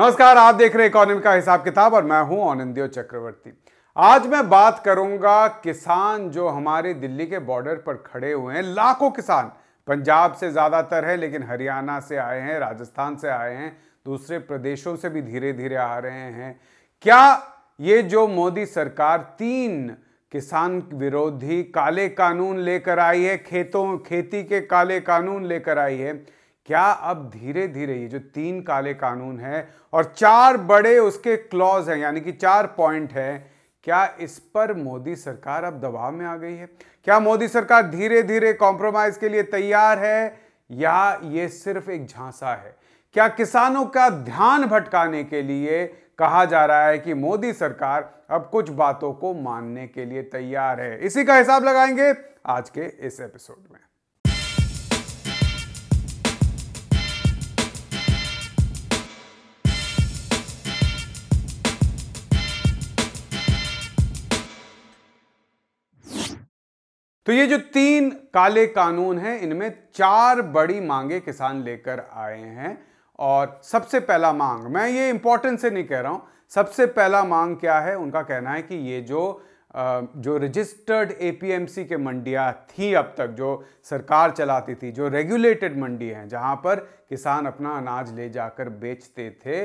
नमस्कार आप देख रहे हैं इकोनॉमी का हिसाब किताब और मैं हूं आनंदियो चक्रवर्ती आज मैं बात करूंगा किसान जो हमारे दिल्ली के बॉर्डर पर खड़े हुए हैं लाखों किसान पंजाब से ज़्यादातर है लेकिन हरियाणा से आए हैं राजस्थान से आए हैं दूसरे प्रदेशों से भी धीरे धीरे आ रहे हैं क्या ये जो मोदी सरकार तीन किसान विरोधी काले कानून लेकर आई है खेतों खेती के काले कानून लेकर आई है क्या अब धीरे धीरे ये जो तीन काले कानून हैं और चार बड़े उसके क्लॉज हैं यानी कि चार पॉइंट हैं क्या इस पर मोदी सरकार अब दबाव में आ गई है क्या मोदी सरकार धीरे धीरे कॉम्प्रोमाइज के लिए तैयार है या ये सिर्फ एक झांसा है क्या किसानों का ध्यान भटकाने के लिए कहा जा रहा है कि मोदी सरकार अब कुछ बातों को मानने के लिए तैयार है इसी का हिसाब लगाएंगे आज के इस एपिसोड में तो ये जो तीन काले कानून हैं इनमें चार बड़ी मांगे किसान लेकर आए हैं और सबसे पहला मांग मैं ये इंपॉर्टेंस से नहीं कह रहा हूँ सबसे पहला मांग क्या है उनका कहना है कि ये जो जो रजिस्टर्ड एपीएमसी के मंडियाँ थी अब तक जो सरकार चलाती थी जो रेगुलेटेड मंडी हैं जहाँ पर किसान अपना अनाज ले जाकर बेचते थे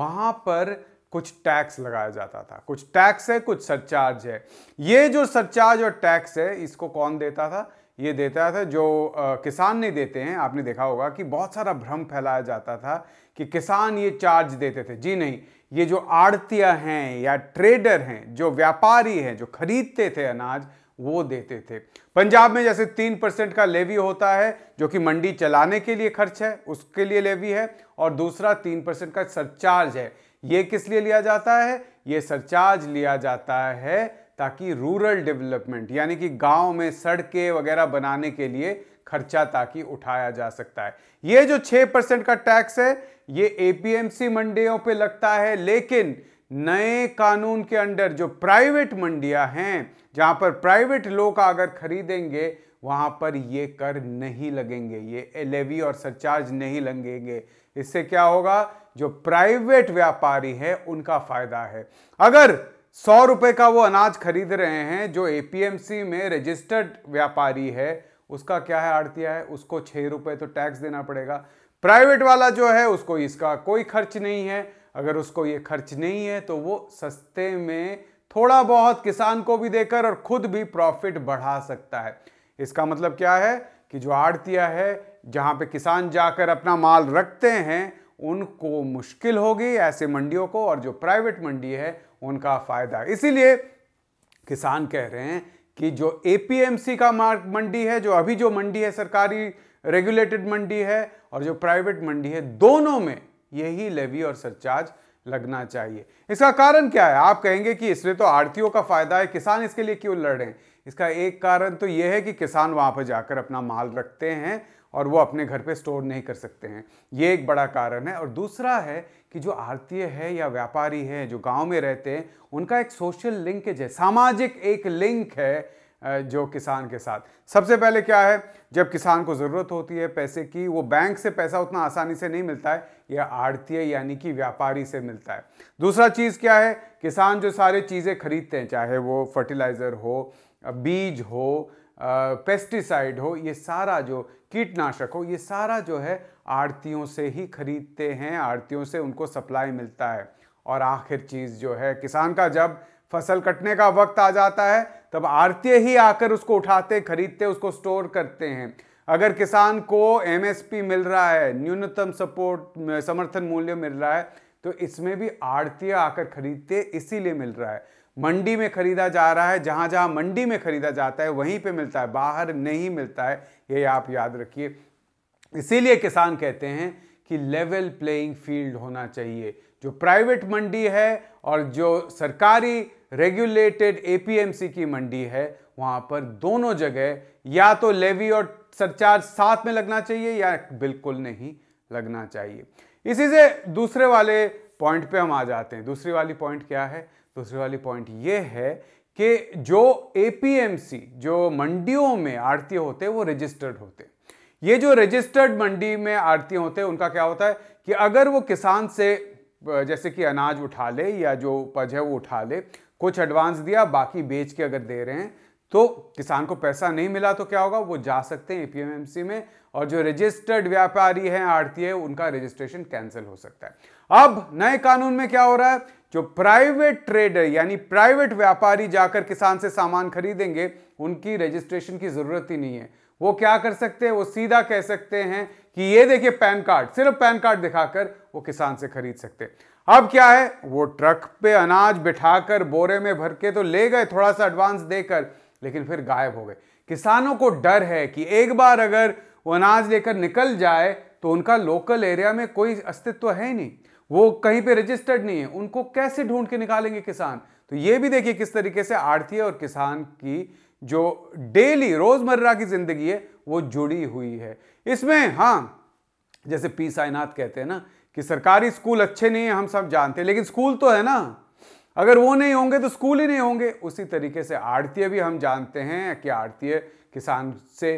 वहाँ पर कुछ टैक्स लगाया जाता था कुछ टैक्स है कुछ सरचार्ज है ये जो सरचार्ज और टैक्स है इसको कौन देता था ये देता था जो आ, किसान नहीं देते हैं आपने देखा होगा कि बहुत सारा भ्रम फैलाया जाता था कि किसान ये चार्ज देते थे जी नहीं ये जो आड़तिया हैं या ट्रेडर हैं जो व्यापारी हैं जो खरीदते थे अनाज वो देते थे पंजाब में जैसे तीन परसेंट का लेवी होता है जो कि मंडी चलाने के लिए खर्च है उसके लिए लेवी है और दूसरा तीन परसेंट का सरचार्ज है ये किस लिए लिया जाता है ये सरचार्ज लिया जाता है ताकि रूरल डेवलपमेंट यानी कि गांव में सड़कें वगैरह बनाने के लिए खर्चा ताकि उठाया जा सकता है ये जो 6 परसेंट का टैक्स है ये एपीएमसी मंडियों पे लगता है लेकिन नए कानून के अंडर जो प्राइवेट मंडियां हैं जहां पर प्राइवेट लोग अगर खरीदेंगे वहाँ पर ये कर नहीं लगेंगे ये लेवी और सरचार्ज नहीं लगेंगे इससे क्या होगा जो प्राइवेट व्यापारी है उनका फायदा है अगर सौ रुपये का वो अनाज खरीद रहे हैं जो एपीएमसी में रजिस्टर्ड व्यापारी है उसका क्या है आड़तिया है उसको छः रुपये तो टैक्स देना पड़ेगा प्राइवेट वाला जो है उसको इसका कोई खर्च नहीं है अगर उसको ये खर्च नहीं है तो वो सस्ते में थोड़ा बहुत किसान को भी देकर और खुद भी प्रॉफिट बढ़ा सकता है इसका मतलब क्या है कि जो आड़तिया है जहाँ पे किसान जाकर अपना माल रखते हैं उनको मुश्किल होगी ऐसे मंडियों को और जो प्राइवेट मंडी है उनका फ़ायदा इसीलिए किसान कह रहे हैं कि जो ए का मंडी है जो अभी जो मंडी है सरकारी रेगुलेटेड मंडी है और जो प्राइवेट मंडी है दोनों में यही लेवी और सरचार्ज लगना चाहिए इसका कारण क्या है आप कहेंगे कि इसलिए तो आड़तियों का फायदा है किसान इसके लिए क्यों लड़ रहे हैं इसका एक कारण तो ये है कि किसान वहाँ पर जाकर अपना माल रखते हैं और वो अपने घर पे स्टोर नहीं कर सकते हैं ये एक बड़ा कारण है और दूसरा है कि जो आरतीय है या व्यापारी है जो गांव में रहते हैं उनका एक सोशल लिंकेज है सामाजिक एक लिंक है जो किसान के साथ सबसे पहले क्या है जब किसान को ज़रूरत होती है पैसे की वो बैंक से पैसा उतना आसानी से नहीं मिलता है यह आड़तीय यानी कि व्यापारी से मिलता है दूसरा चीज़ क्या है किसान जो सारे चीज़ें खरीदते हैं चाहे वो फर्टिलाइज़र हो बीज हो पेस्टिसाइड हो ये सारा जो कीटनाशक हो ये सारा जो है आड़तियों से ही खरीदते हैं आड़तियों से उनको सप्लाई मिलता है और आखिर चीज़ जो है किसान का जब फसल कटने का वक्त आ जाता है तब आरती ही आकर उसको उठाते खरीदते उसको स्टोर करते हैं अगर किसान को एमएसपी मिल रहा है न्यूनतम सपोर्ट समर्थन मूल्य मिल रहा है तो इसमें भी आड़ती आकर खरीदते इसीलिए मिल रहा है मंडी में खरीदा जा रहा है जहां जहाँ मंडी में खरीदा जाता है वहीं पे मिलता है बाहर नहीं मिलता है ये आप याद रखिए इसीलिए किसान कहते हैं कि लेवल प्लेइंग फील्ड होना चाहिए जो प्राइवेट मंडी है और जो सरकारी रेगुलेटेड एपीएमसी की मंडी है वहां पर दोनों जगह या तो लेवी और सरचार्ज साथ में लगना चाहिए या बिल्कुल नहीं लगना चाहिए इसी से दूसरे वाले पॉइंट पे हम आ जाते हैं दूसरी वाली पॉइंट क्या है दूसरी वाली पॉइंट ये है कि जो एपीएमसी जो मंडियों में आड़ती होते हैं वो रजिस्टर्ड होते हैं ये जो रजिस्टर्ड मंडी में आड़ती होते हैं उनका क्या होता है कि अगर वो किसान से जैसे कि अनाज उठा ले या जो उपज है वो उठा ले कुछ एडवांस दिया बाकी बेच के अगर दे रहे हैं तो किसान को पैसा नहीं मिला तो क्या होगा वो जा सकते हैं एपीएमएमसी में और जो रजिस्टर्ड व्यापारी हैं आरती है उनका रजिस्ट्रेशन कैंसिल हो सकता है अब नए कानून में क्या हो रहा है जो प्राइवेट ट्रेडर यानी प्राइवेट व्यापारी जाकर किसान से सामान खरीदेंगे उनकी रजिस्ट्रेशन की जरूरत ही नहीं है वो क्या कर सकते हैं वो सीधा कह सकते हैं कि ये देखिए पैन कार्ड सिर्फ पैन कार्ड दिखाकर वो किसान से खरीद सकते अब क्या है वो ट्रक पे अनाज बिठाकर बोरे में भर के तो ले गए थोड़ा सा एडवांस देकर लेकिन फिर गायब हो गए किसानों को डर है कि एक बार अगर वो अनाज लेकर निकल जाए तो उनका लोकल एरिया में कोई अस्तित्व है ही नहीं वो कहीं पे रजिस्टर्ड नहीं है उनको कैसे ढूंढ के निकालेंगे किसान तो ये भी देखिए किस तरीके से आड़ती और किसान की जो डेली रोजमर्रा की जिंदगी है वो जुड़ी हुई है इसमें हाँ जैसे पी साइनाथ कहते हैं ना कि सरकारी स्कूल अच्छे नहीं है हम सब जानते हैं लेकिन स्कूल तो है ना अगर वो नहीं होंगे तो स्कूल ही नहीं होंगे उसी तरीके से आड़तीय भी हम जानते हैं कि आड़तीय किसान से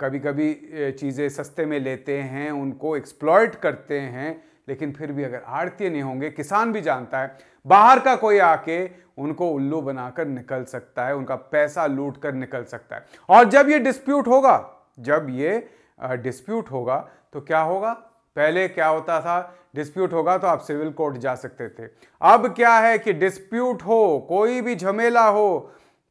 कभी कभी चीज़ें सस्ते में लेते हैं उनको एक्सप्लॉयट करते हैं लेकिन फिर भी अगर आड़तीय नहीं होंगे किसान भी जानता है बाहर का कोई आके उनको उल्लू बनाकर निकल सकता है उनका पैसा लूट कर निकल सकता है और जब ये डिस्प्यूट होगा जब ये डिस्प्यूट होगा तो क्या होगा पहले क्या होता था डिस्प्यूट होगा तो आप सिविल कोर्ट जा सकते थे अब क्या है कि डिस्प्यूट हो कोई भी झमेला हो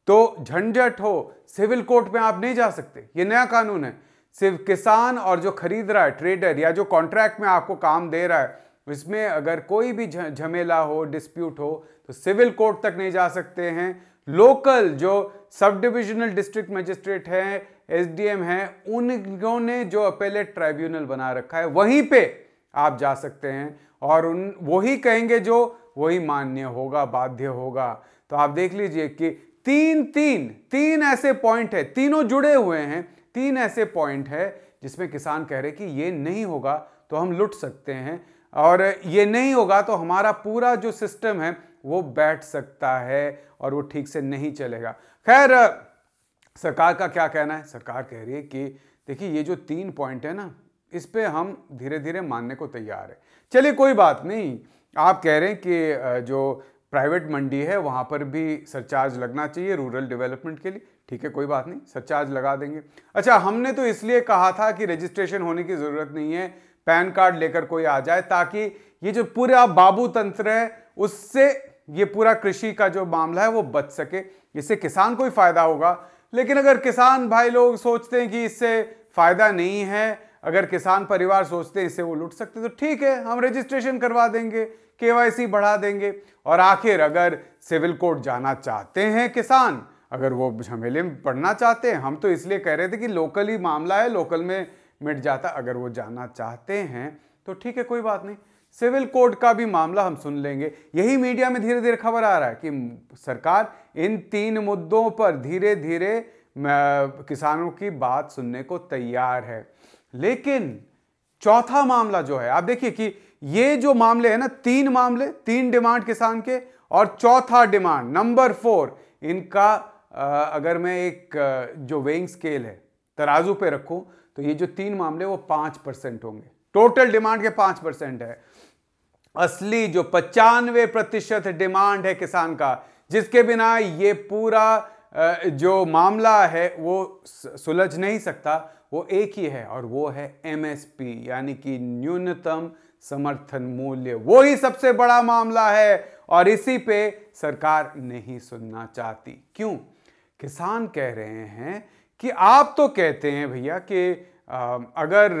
तो झंझट हो सिविल कोर्ट में आप नहीं जा सकते ये नया कानून है सिर्फ किसान और जो खरीद रहा है ट्रेडर या जो कॉन्ट्रैक्ट में आपको काम दे रहा है इसमें अगर कोई भी झमेला हो डिस्प्यूट हो तो सिविल कोर्ट तक नहीं जा सकते हैं लोकल जो सब डिविजनल डिस्ट्रिक्ट मजिस्ट्रेट हैं एसडीएम हैं उन ने जो अपेलेट ट्राइब्यूनल बना रखा है वहीं पे आप जा सकते हैं और उन वही कहेंगे जो वही मान्य होगा बाध्य होगा तो आप देख लीजिए कि तीन तीन तीन ऐसे पॉइंट है तीनों जुड़े हुए हैं तीन ऐसे पॉइंट है जिसमें किसान कह रहे कि ये नहीं होगा तो हम लुट सकते हैं और ये नहीं होगा तो हमारा पूरा जो सिस्टम है वो बैठ सकता है और वो ठीक से नहीं चलेगा खैर सरकार का क्या कहना है सरकार कह रही है कि देखिए ये जो तीन पॉइंट है ना इस पर हम धीरे धीरे मानने को तैयार है चलिए कोई बात नहीं आप कह रहे हैं कि जो प्राइवेट मंडी है वहाँ पर भी सरचार्ज लगना चाहिए रूरल डेवलपमेंट के लिए ठीक है कोई बात नहीं सरचार्ज लगा देंगे अच्छा हमने तो इसलिए कहा था कि रजिस्ट्रेशन होने की ज़रूरत नहीं है पैन कार्ड लेकर कोई आ जाए ताकि ये जो पूरा बाबू तंत्र है उससे ये पूरा कृषि का जो मामला है वो बच सके इससे किसान को ही फायदा होगा लेकिन अगर किसान भाई लोग सोचते हैं कि इससे फायदा नहीं है अगर किसान परिवार सोचते हैं इसे वो लुट सकते तो ठीक है हम रजिस्ट्रेशन करवा देंगे केवाईसी बढ़ा देंगे और आखिर अगर सिविल कोर्ट जाना चाहते हैं किसान अगर वो झमेले में पढ़ना चाहते हैं हम तो इसलिए कह रहे थे कि लोकल ही मामला है लोकल में मिट जाता अगर वो जाना चाहते हैं तो ठीक है कोई बात नहीं सिविल कोर्ट का भी मामला हम सुन लेंगे यही मीडिया में धीरे धीरे खबर आ रहा है कि सरकार इन तीन मुद्दों पर धीरे धीरे किसानों की बात सुनने को तैयार है लेकिन चौथा मामला जो है आप देखिए कि ये जो मामले है ना तीन मामले तीन डिमांड किसान के और चौथा डिमांड नंबर फोर इनका अगर मैं एक जो वेइंग स्केल है तराजू पे रखूं तो ये जो तीन मामले वो पांच परसेंट होंगे टोटल डिमांड के पांच परसेंट है असली जो पचानवे प्रतिशत डिमांड है किसान का जिसके बिना ये पूरा जो मामला है वो सुलझ नहीं सकता वो एक ही है और वो है एमएसपी यानी कि न्यूनतम समर्थन मूल्य वो ही सबसे बड़ा मामला है और इसी पे सरकार नहीं सुनना चाहती क्यों किसान कह रहे हैं कि आप तो कहते हैं भैया कि अगर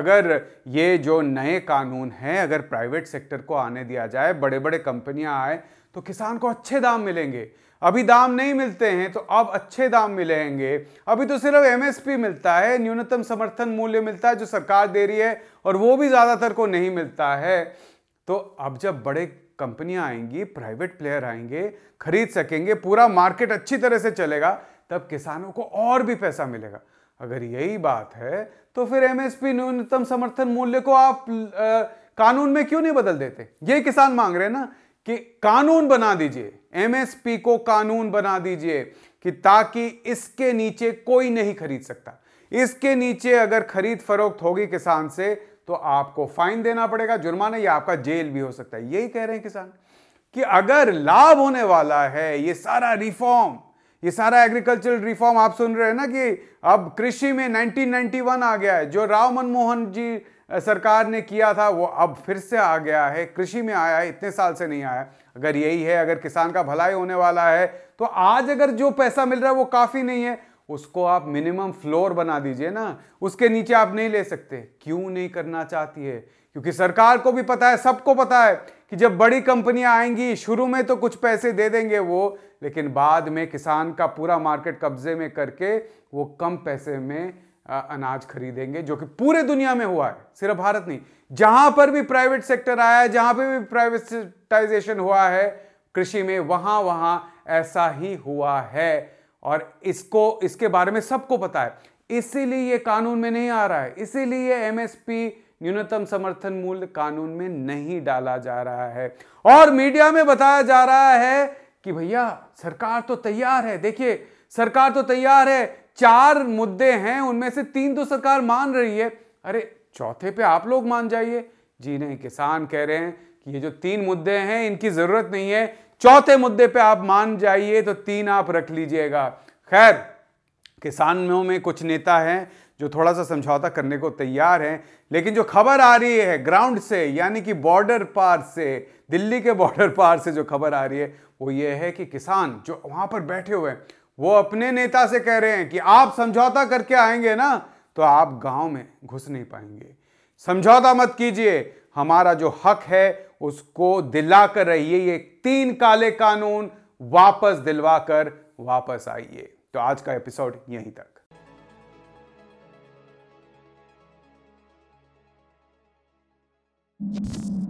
अगर ये जो नए कानून हैं अगर प्राइवेट सेक्टर को आने दिया जाए बड़े बड़े कंपनियां आए तो किसान को अच्छे दाम मिलेंगे अभी दाम नहीं मिलते हैं तो अब अच्छे दाम मिलेंगे अभी तो सिर्फ एमएसपी मिलता है न्यूनतम समर्थन मूल्य मिलता है जो सरकार दे रही है और वो भी ज़्यादातर को नहीं मिलता है तो अब जब बड़े कंपनियां आएंगी प्राइवेट प्लेयर आएंगे खरीद सकेंगे पूरा मार्केट अच्छी तरह से चलेगा तब किसानों को और भी पैसा मिलेगा अगर यही बात है तो फिर एमएसपी न्यूनतम समर्थन मूल्य को आप आ, कानून में क्यों नहीं बदल देते ये किसान मांग रहे हैं ना कि कानून बना दीजिए एमएसपी को कानून बना दीजिए कि ताकि इसके नीचे कोई नहीं खरीद सकता इसके नीचे अगर खरीद फरोख्त होगी किसान से तो आपको फाइन देना पड़ेगा जुर्माना या आपका जेल भी हो सकता है यही कह रहे हैं किसान कि अगर लाभ होने वाला है ये सारा रिफॉर्म ये सारा एग्रीकल्चरल रिफॉर्म आप सुन रहे हैं ना कि अब कृषि में 1991 आ गया है जो राव मनमोहन जी सरकार ने किया था वो अब फिर से आ गया है कृषि में आया है इतने साल से नहीं आया अगर यही है अगर किसान का भलाई होने वाला है तो आज अगर जो पैसा मिल रहा है वो काफ़ी नहीं है उसको आप मिनिमम फ्लोर बना दीजिए ना उसके नीचे आप नहीं ले सकते क्यों नहीं करना चाहती है क्योंकि सरकार को भी पता है सबको पता है कि जब बड़ी कंपनियां आएंगी शुरू में तो कुछ पैसे दे देंगे वो लेकिन बाद में किसान का पूरा मार्केट कब्जे में करके वो कम पैसे में अनाज खरीदेंगे जो कि पूरे दुनिया में हुआ है सिर्फ भारत नहीं जहां पर भी प्राइवेट सेक्टर आया है जहां पर भी प्राइवेटाइजेशन हुआ है कृषि में वहां वहां ऐसा ही हुआ है और इसको इसके बारे में सबको पता है इसीलिए ये कानून में नहीं आ रहा है इसीलिए एमएसपी न्यूनतम समर्थन मूल्य कानून में नहीं डाला जा रहा है और मीडिया में बताया जा रहा है कि भैया सरकार तो तैयार है देखिए सरकार तो तैयार है चार मुद्दे हैं उनमें से तीन तो सरकार मान रही है अरे चौथे पे आप लोग मान जाइए जी नहीं किसान कह रहे हैं कि ये जो तीन मुद्दे हैं इनकी जरूरत नहीं है चौथे मुद्दे पे आप मान जाइए तो तीन आप रख लीजिएगा खैर किसानों में कुछ नेता हैं जो थोड़ा सा समझौता करने को तैयार हैं लेकिन जो खबर आ रही है ग्राउंड से यानी कि बॉर्डर पार से दिल्ली के बॉर्डर पार से जो खबर आ रही है वो ये है कि किसान जो वहाँ पर बैठे हुए हैं वो अपने नेता से कह रहे हैं कि आप समझौता करके आएंगे ना तो आप गांव में घुस नहीं पाएंगे समझौता मत कीजिए हमारा जो हक है उसको दिला कर रहिए ये तीन काले कानून वापस दिलवा कर वापस आइए तो आज का एपिसोड यहीं तक you